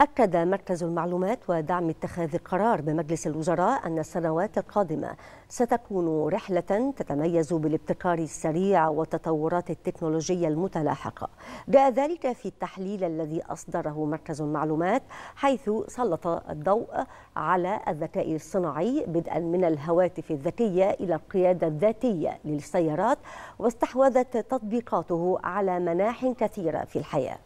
أكد مركز المعلومات ودعم اتخاذ القرار بمجلس الوزراء أن السنوات القادمة ستكون رحلة تتميز بالابتكار السريع والتطورات التكنولوجية المتلاحقة جاء ذلك في التحليل الذي أصدره مركز المعلومات حيث سلط الضوء على الذكاء الصناعي بدءا من الهواتف الذكية إلى القيادة الذاتية للسيارات واستحوذت تطبيقاته على مناح كثيرة في الحياة